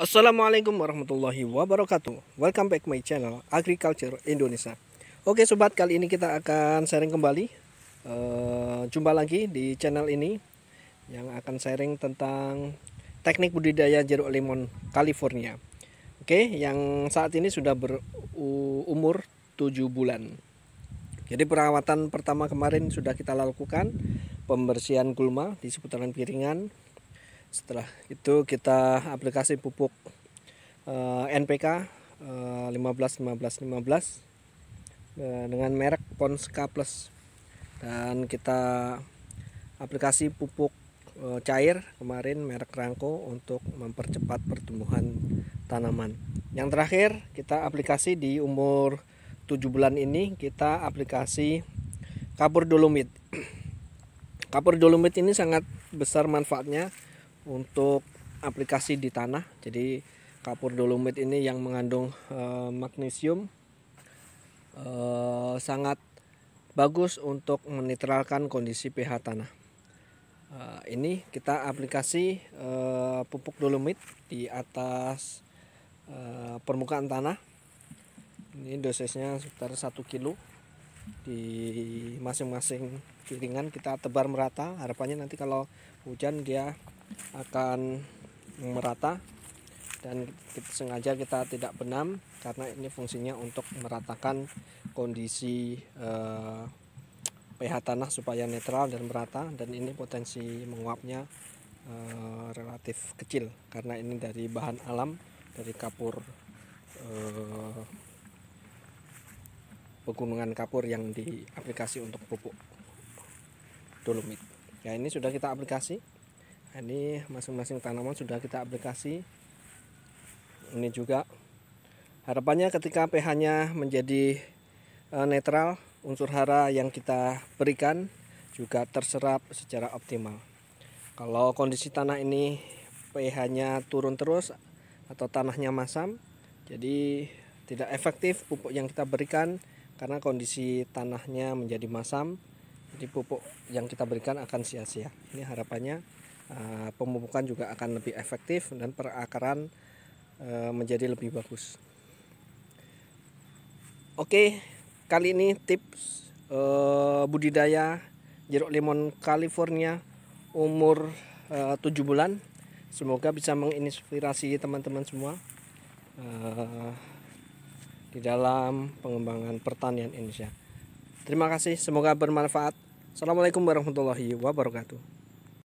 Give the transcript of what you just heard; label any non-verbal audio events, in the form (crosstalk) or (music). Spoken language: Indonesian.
Assalamualaikum warahmatullahi wabarakatuh Welcome back my channel Agriculture Indonesia Oke sobat kali ini kita akan sharing kembali uh, Jumpa lagi di channel ini Yang akan sharing tentang Teknik budidaya jeruk lemon California Oke yang saat ini sudah berumur 7 bulan Jadi perawatan pertama kemarin sudah kita lakukan Pembersihan gulma di seputaran piringan setelah itu kita aplikasi pupuk uh, NPK uh, 15 15 15 uh, dengan merek Ponska Plus dan kita aplikasi pupuk eh, cair kemarin merek Rangko untuk mempercepat pertumbuhan tanaman yang terakhir kita aplikasi di umur 7 bulan ini kita aplikasi kapur dolomit (clears throat) kapur dolomit ini sangat besar manfaatnya untuk aplikasi di tanah. Jadi kapur dolomit ini yang mengandung e, magnesium e, sangat bagus untuk menetralkan kondisi pH tanah. E, ini kita aplikasi e, pupuk dolomit di atas e, permukaan tanah. Ini dosisnya sekitar 1 kilo di masing-masing piringan kita tebar merata harapannya nanti kalau hujan dia akan merata dan kita, sengaja kita tidak benam karena ini fungsinya untuk meratakan kondisi eh, pH tanah supaya netral dan merata dan ini potensi menguapnya eh, relatif kecil karena ini dari bahan alam dari kapur eh, pegunungan kapur yang diaplikasi untuk pupuk dolomit ya ini sudah kita aplikasi ini masing-masing tanaman sudah kita aplikasi ini juga harapannya ketika pH nya menjadi e, netral unsur hara yang kita berikan juga terserap secara optimal kalau kondisi tanah ini pH nya turun terus atau tanahnya masam jadi tidak efektif pupuk yang kita berikan karena kondisi tanahnya menjadi masam jadi pupuk yang kita berikan akan sia-sia ini harapannya Eh, pemupukan juga akan lebih efektif dan perakaran eh, menjadi lebih bagus. Oke, kali ini tips eh, budidaya jeruk lemon California umur 7 bulan. Semoga bisa menginspirasi teman-teman semua di dalam pengembangan pertanian Indonesia. Terima kasih, semoga bermanfaat. Assalamualaikum warahmatullahi wabarakatuh.